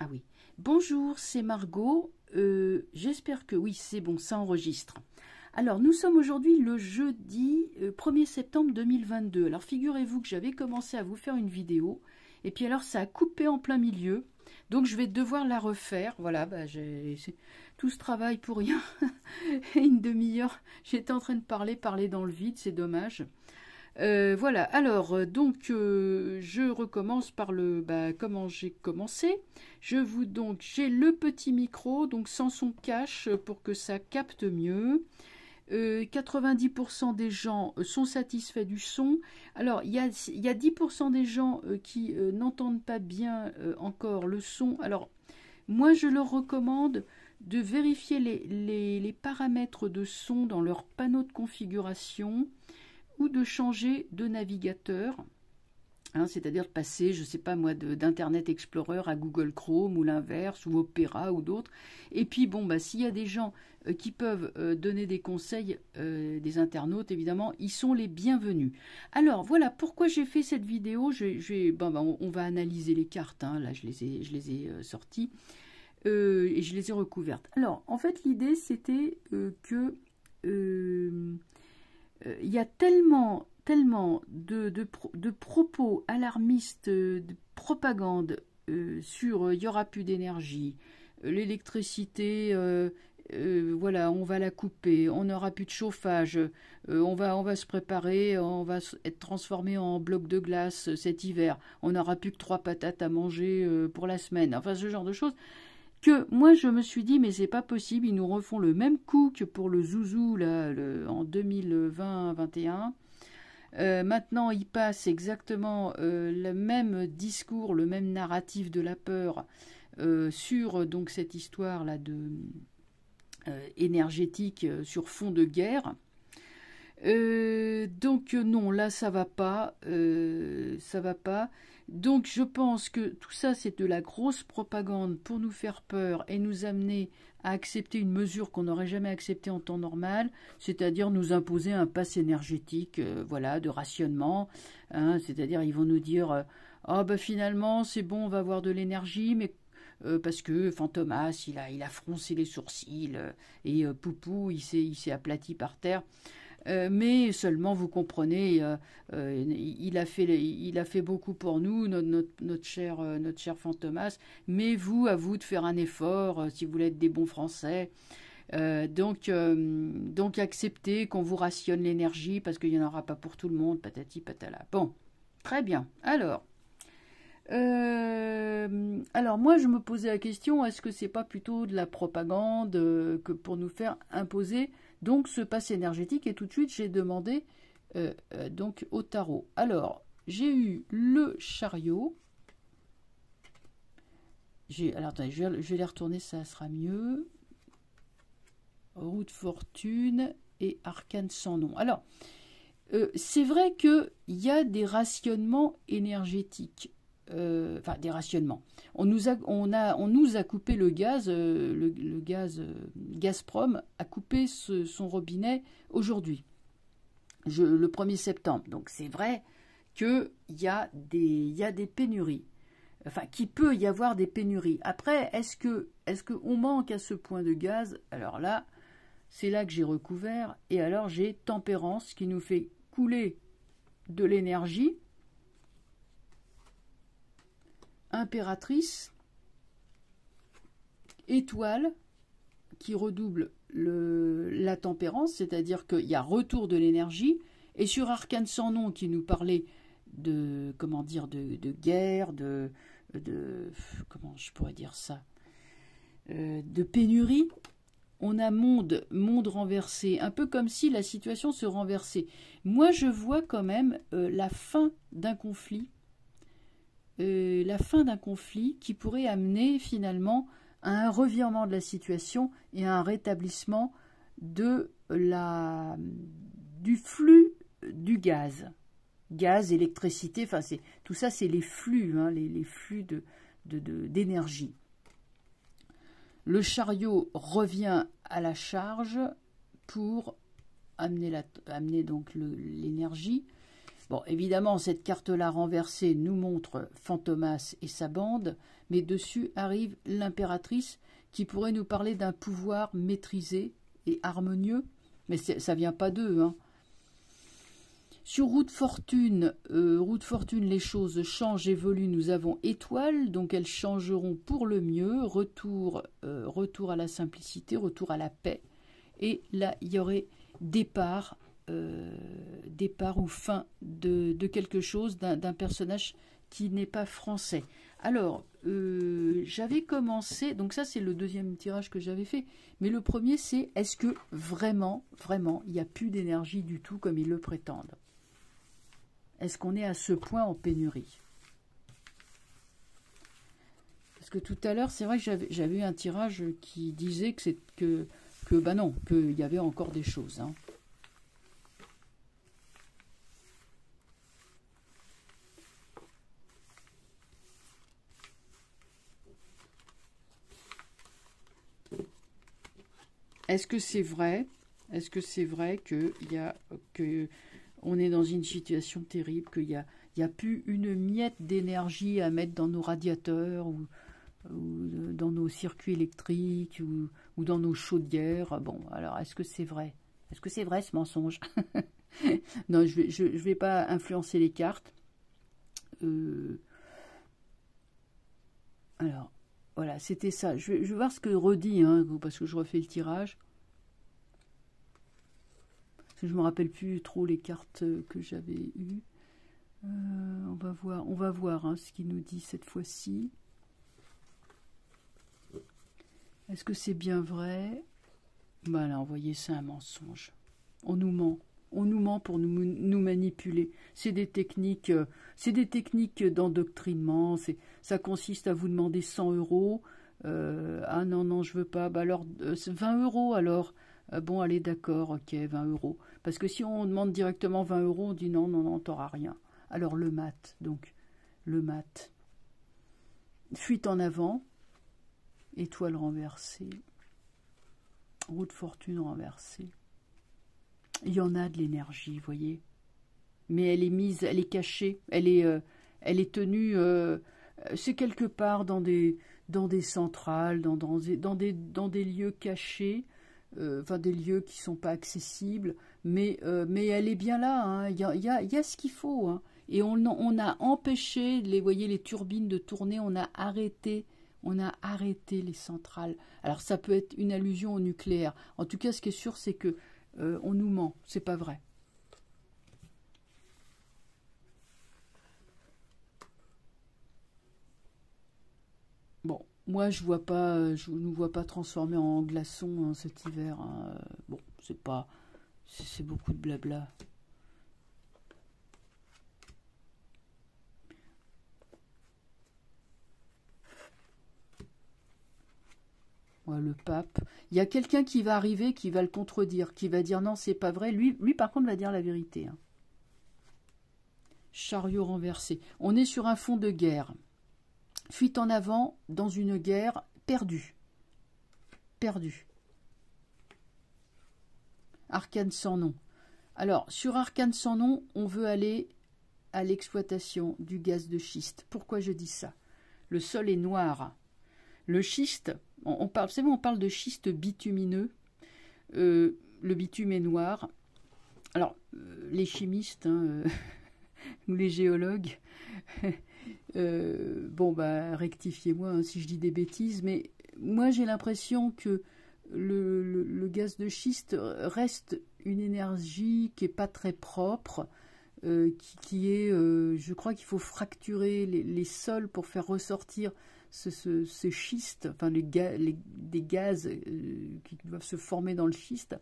Ah oui. Bonjour, c'est Margot. Euh, j'espère que oui, c'est bon, ça enregistre. Alors, nous sommes aujourd'hui le jeudi 1er euh, septembre 2022. Alors, figurez-vous que j'avais commencé à vous faire une vidéo, et puis alors ça a coupé en plein milieu. Donc, je vais devoir la refaire. Voilà, bah, tout ce travail pour rien. et une demi-heure, j'étais en train de parler, parler dans le vide, c'est dommage. Euh, voilà, alors, euh, donc, euh, je recommence par le, bah, comment j'ai commencé. Je vous, donc, j'ai le petit micro, donc sans son cache, pour que ça capte mieux. 90% des gens sont satisfaits du son. Alors, il y a, 10% des gens qui n'entendent pas bien encore le son. Alors, moi, je leur recommande de vérifier les, les, paramètres de son dans leur panneau de configuration ou de changer de navigateur, hein, c'est-à-dire de passer, je ne sais pas moi, d'Internet Explorer à Google Chrome ou l'inverse, ou Opera ou d'autres. Et puis bon, bah, s'il y a des gens euh, qui peuvent euh, donner des conseils euh, des internautes, évidemment, ils sont les bienvenus. Alors voilà pourquoi j'ai fait cette vidéo. Bah, on, va analyser les cartes, hein. là je les ai, je les ai sorties. et je les ai recouvertes. Alors, en fait, l'idée, c'était que euh, il y a tellement, tellement de, de, propos alarmistes, euh, de propagande euh, sur il n'y aura plus d'énergie, l'électricité, voilà, on va la couper, on n'aura plus de chauffage, on, va, on va se préparer, on va être transformé en bloc de glace cet hiver, on n'aura plus que trois patates à manger pour la semaine, enfin ce genre de choses que moi je me suis dit mais c'est pas possible, ils nous refont le même coup que pour le Zouzou là, en 2020 2021 euh, maintenant, ils passent exactement euh, le même discours, le même narratif de la peur euh, sur donc cette histoire là de énergétique sur fond de guerre. Euh, donc euh, non, là ça va pas, euh, ça va pas. Donc je pense que tout ça c'est de la grosse propagande pour nous faire peur et nous amener à accepter une mesure qu'on n'aurait jamais acceptée en temps normal, c'est-à-dire nous imposer un pass énergétique, voilà, de rationnement. Hein, c'est-à-dire ils vont nous dire, oh, ben finalement c'est bon, on va avoir de l'énergie, mais parce que Fantomas, il a, il a froncé les sourcils et Poupou, il s'est, il s'est aplati par terre. Euh, mais seulement, vous comprenez, euh, euh, il, a fait, il a fait beaucoup pour nous, notre, cher, notre cher Fantomas, mais vous, à vous de faire un effort, si vous voulez être des bons Français. donc, donc acceptez qu'on vous rationne l'énergie parce qu'il n'y en aura pas pour tout le monde, patati patala. Bon, très bien. Alors, alors moi, je me posais la question, est-ce que c'est pas plutôt de la propagande que pour nous faire imposer donc ce passé énergétique et tout de suite j'ai demandé euh, euh, donc au tarot. Alors j'ai eu le chariot. Alors attendez, je vais, les retourner, ça sera mieux. Route fortune et arcane sans nom. Alors, euh, c'est vrai qu'il y a des rationnements énergétiques. Euh, enfin des rationnements. On nous a, on nous a coupé le gaz, euh, le, gaz, euh, Gazprom a coupé son robinet aujourd'hui, le 1er septembre. Donc c'est vrai qu'il y, a des, a des pénuries, enfin qu'il peut y avoir des pénuries. Après, que est-ce qu'on manque à ce point de gaz Alors là, c'est là que j'ai recouvert, et alors j'ai tempérance qui nous fait couler de l'énergie impératrice, étoile, qui redouble la tempérance, c'est-à-dire qu'il y a retour de l'énergie, et sur Arcane sans nom qui nous parlait de comment dire de, guerre, de, comment je pourrais dire ça, euh, de pénurie, on a monde, monde renversé, un peu comme si la situation se renversait. Moi, je vois quand même euh, la fin d'un conflit euh, la fin d'un conflit qui pourrait amener finalement à un revirement de la situation et à un rétablissement de du flux du gaz. Gaz, électricité, tout ça c'est les flux, hein, les, flux d'énergie. Le chariot revient à la charge pour amener, donc l'énergie Bon, évidemment, cette carte-là renversée nous montre Fantomas et sa bande, mais dessus arrive l'impératrice qui pourrait nous parler d'un pouvoir maîtrisé et harmonieux, mais ça vient pas d'eux. Hein. Sur Route Fortune, euh, Route Fortune, les choses changent, évoluent. Nous avons étoiles, donc elles changeront pour le mieux. Retour, euh, retour à la simplicité, retour à la paix. Et là, il y aurait départ euh, départ ou fin de, quelque chose, d'un personnage qui n'est pas français. Alors, euh, j'avais commencé, donc ça c'est le deuxième tirage que j'avais fait, mais le premier c'est est-ce que vraiment, vraiment, il n'y a plus d'énergie du tout comme ils le prétendent Est-ce qu'on est à ce point en pénurie Parce que tout à l'heure, c'est vrai que j'avais eu un tirage qui disait que, c'est que, bah non, qu'il y avait encore des choses. Hein. Est-ce que c'est vrai Est-ce que c'est vrai que y a que on est dans une situation terrible, qu'il n'y a, a plus une miette d'énergie à mettre dans nos radiateurs ou, euh, dans nos circuits électriques ou, dans nos chaudières. Bon, alors est-ce que c'est vrai Est-ce que c'est vrai ce mensonge Non, je ne vais, je, vais, pas influencer les cartes. Euh, alors, voilà, c'était ça. Je vais, voir ce que redit, hein, parce que je refais le tirage. je ne me rappelle plus trop les cartes que j'avais eues. Euh, on va voir, on va voir hein, ce qu'il nous dit cette fois-ci. Est-ce que c'est bien vrai Voilà, vous voyez, c'est un mensonge. On nous ment. On nous ment pour nous, manipuler. C'est des techniques, euh, c'est des techniques d'endoctrinement. Ça consiste à vous demander 100 euros. Euh, ah non, non, je veux pas. Bah alors, 20 euh, euros alors. bon, allez, d'accord, ok, 20 euros. Parce que si on demande directement 20 euros, on dit non, non, non, t'auras rien. Alors, le mat, donc, le mat. Fuite en avant, étoile renversée, Route de fortune renversée il y en a de l'énergie, vous voyez. Mais elle est mise, elle est cachée, elle est, euh, elle est tenue, euh, c'est quelque part dans des, dans des centrales, dans, dans, dans des, dans des lieux cachés, euh, enfin des lieux qui ne sont pas accessibles, mais, mais elle est bien là, hein. il y, a, y, y, a, ce qu'il faut. Hein. Et on, on, a empêché, les, voyez, les turbines de tourner, on a arrêté on a arrêté les centrales. Alors ça peut être une allusion au nucléaire. En tout cas, ce qui est sûr, c'est que euh, on nous ment, c'est pas vrai. Bon, moi je vois pas, je nous vois pas transformer en glaçons hein, cet hiver. Hein. Bon, c'est pas, c'est beaucoup de blabla. le pape. Il y a quelqu'un qui va arriver, qui va le contredire, qui va dire non, c'est pas vrai. Lui, lui, par contre, va dire la vérité. Hein. Chariot renversé. On est sur un fond de guerre. Fuite en avant dans une guerre perdue. Perdue. Arcane sans nom. Alors, sur Arcane sans nom, on veut aller à l'exploitation du gaz de schiste. Pourquoi je dis ça Le sol est noir. Le schiste, on, parle, on parle de schiste bitumineux. Euh, le bitume est noir. Alors, euh, les chimistes hein, euh, ou les géologues, bon, bah, rectifiez-moi hein, si je dis des bêtises, mais moi j'ai l'impression que le, le, gaz de schiste reste une énergie qui n'est pas très propre. Euh, qui, qui, est, euh, je crois qu'il faut fracturer les, les, sols pour faire ressortir ce, ce, schiste, enfin les, les des gaz euh, qui doivent se former dans le schiste.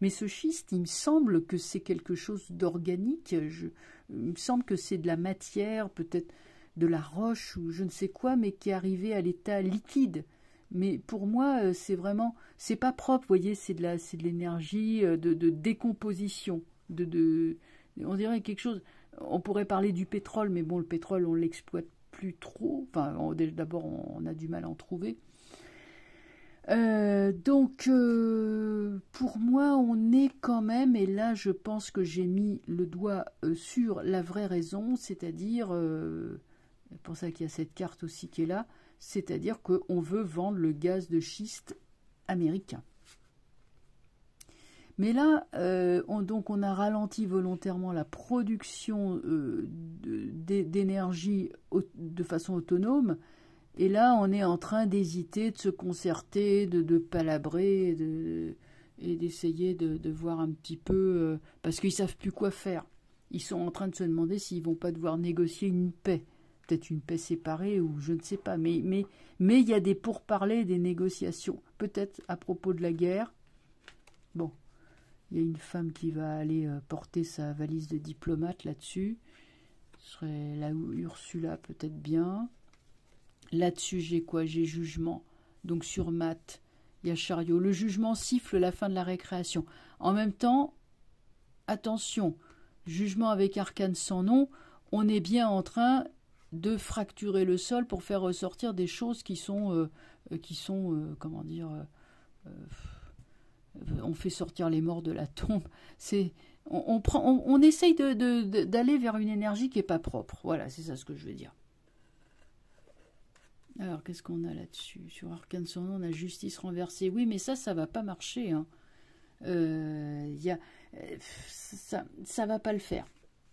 Mais ce schiste, il me semble que c'est quelque chose d'organique. Il me semble que c'est de la matière, peut-être de la roche ou je ne sais quoi, mais qui est arrivé à l'état liquide. Mais pour moi, c'est vraiment, c'est pas propre, vous voyez, c'est de la, c'est de l'énergie de, de, décomposition, de, de on dirait quelque chose. On pourrait parler du pétrole, mais bon, le pétrole, on l'exploite plus trop. Enfin, d'abord, on, a du mal à en trouver. Euh, donc, euh, pour moi, on est quand même, et là, je pense que j'ai mis le doigt euh, sur la vraie raison, c'est-à-dire, pour ça qu'il y a cette carte aussi qui est là, c'est-à-dire qu'on veut vendre le gaz de schiste américain. Mais là, euh, on, donc on a ralenti volontairement la production euh, d'énergie de façon autonome. Et là, on est en train d'hésiter, de se concerter, de, palabrer et d'essayer de, voir un petit peu, euh, parce qu'ils savent plus quoi faire. Ils sont en train de se demander s'ils vont pas devoir négocier une paix, peut-être une paix séparée ou je ne sais pas. Mais mais il y a des pourparlers, des négociations, peut-être à propos de la guerre. Bon, il y a une femme qui va aller euh, porter sa valise de diplomate là-dessus. Ce serait là où Ursula peut-être bien. Là-dessus, j'ai quoi J'ai jugement. Donc sur maths, il y a chariot. Le jugement siffle la fin de la récréation. En même temps, attention, jugement avec arcane sans nom, on est bien en train de fracturer le sol pour faire ressortir des choses qui sont, euh, euh, qui sont comment dire, euh, on fait sortir les morts de la tombe. C'est on, prend, on, essaye d'aller vers une énergie qui est pas propre. Voilà, c'est ça ce que je veux dire. Alors, qu'est-ce qu'on a là-dessus Sur Arcane son on a justice renversée. Oui, mais ça, ça va pas marcher. Hein. Euh, y euh, ça ne va pas le faire.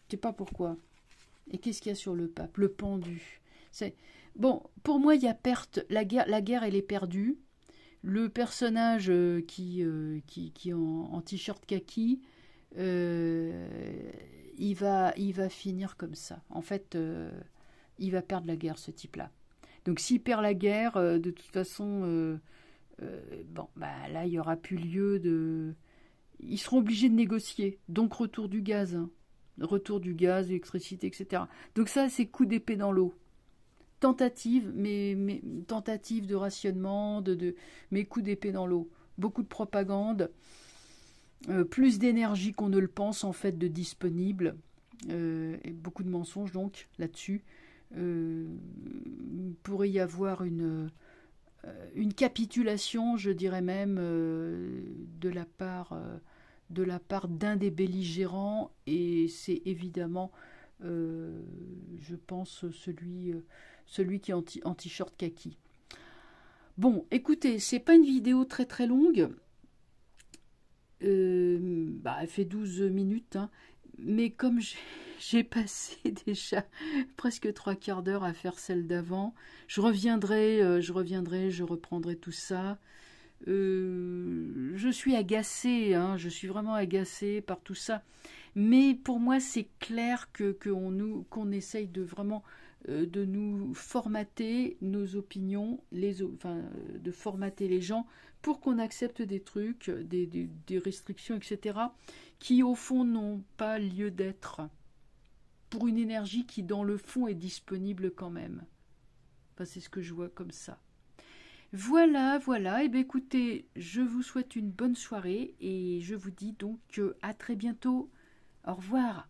Je sais pas pourquoi. Et qu'est-ce qu'il y a sur le pape Le pendu. C'est Bon, pour moi, il y a perte. La guerre, la guerre, elle est perdue le personnage euh, euh, qui, qui, en, t-shirt kaki, euh, il, va, il va finir comme ça. En fait, il va perdre la guerre, ce type-là. Donc s'il perd la guerre, de toute façon, bon, bah, là, il n'y aura plus lieu de... Ils seront obligés de négocier. Donc retour du gaz. Hein. Retour du gaz, électricité, etc. Donc ça, c'est coup d'épée dans l'eau. Tentative mais, de rationnement, de, mes coups d'épée dans l'eau, beaucoup de propagande, euh, plus d'énergie qu'on ne le pense en fait de disponible, euh, et beaucoup de mensonges donc là-dessus. Euh, pourrait y avoir une, euh, une capitulation, je dirais même, de la part de la part d'un des belligérants, et c'est évidemment, je pense, celui celui qui est anti, en t-shirt kaki. Bon, écoutez, c'est pas une vidéo très très longue. Euh, bah, elle fait 12 minutes, hein. mais comme j'ai passé déjà presque trois quarts d'heure à faire celle d'avant, je reviendrai, euh, je reviendrai, je reprendrai tout ça. Euh, je suis agacée, hein. je suis vraiment agacée par tout ça. Mais pour moi, c'est clair que qu'on nous qu'on essaye de vraiment euh, de nous formater nos opinions, les, euh, de formater les gens pour qu'on accepte des trucs, euh, des, restrictions, etc., qui au fond n'ont pas lieu d'être, pour une énergie qui dans le fond est disponible quand même. c'est ce que je vois comme ça. Voilà, voilà. Et eh bien écoutez, je vous souhaite une bonne soirée et je vous dis donc à très bientôt. Au revoir.